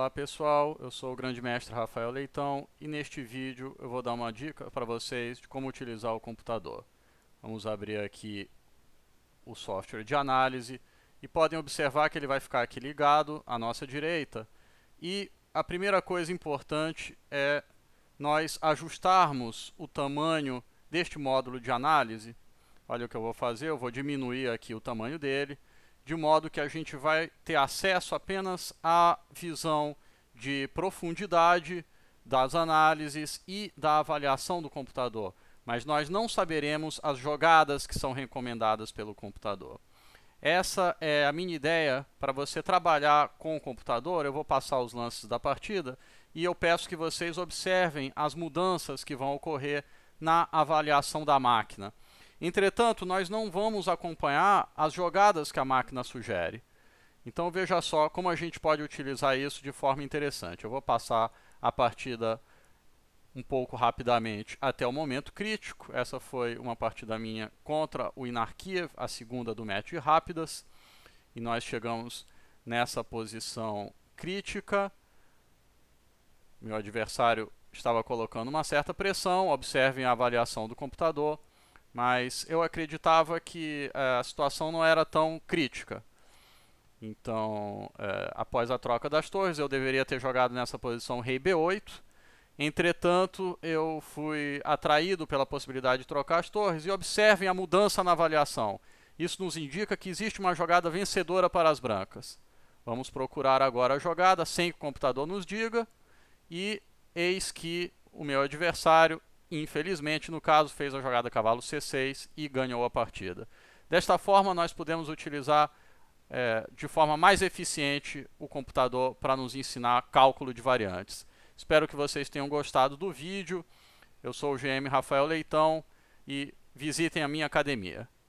Olá pessoal, eu sou o grande mestre Rafael Leitão e neste vídeo eu vou dar uma dica para vocês de como utilizar o computador. Vamos abrir aqui o software de análise e podem observar que ele vai ficar aqui ligado à nossa direita e a primeira coisa importante é nós ajustarmos o tamanho deste módulo de análise. Olha o que eu vou fazer, eu vou diminuir aqui o tamanho dele de modo que a gente vai ter acesso apenas à visão de profundidade das análises e da avaliação do computador, mas nós não saberemos as jogadas que são recomendadas pelo computador. Essa é a minha ideia para você trabalhar com o computador. Eu vou passar os lances da partida e eu peço que vocês observem as mudanças que vão ocorrer na avaliação da máquina. Entretanto, nós não vamos acompanhar as jogadas que a máquina sugere. Então veja só como a gente pode utilizar isso de forma interessante. Eu vou passar a partida um pouco rapidamente até o momento crítico. Essa foi uma partida minha contra o Inarkiev, a segunda do match rápidas. E nós chegamos nessa posição crítica. Meu adversário estava colocando uma certa pressão. Observem a avaliação do computador. Mas eu acreditava que eh, a situação não era tão crítica. Então, eh, após a troca das torres, eu deveria ter jogado nessa posição rei b8. Entretanto, eu fui atraído pela possibilidade de trocar as torres e observem a mudança na avaliação. Isso nos indica que existe uma jogada vencedora para as brancas. Vamos procurar agora a jogada sem que o computador nos diga e eis que o meu adversário Infelizmente, no caso, fez a jogada cavalo C6 e ganhou a partida. Desta forma, nós podemos utilizar é, de forma mais eficiente o computador para nos ensinar cálculo de variantes. Espero que vocês tenham gostado do vídeo. Eu sou o GM Rafael Leitão e visitem a minha academia.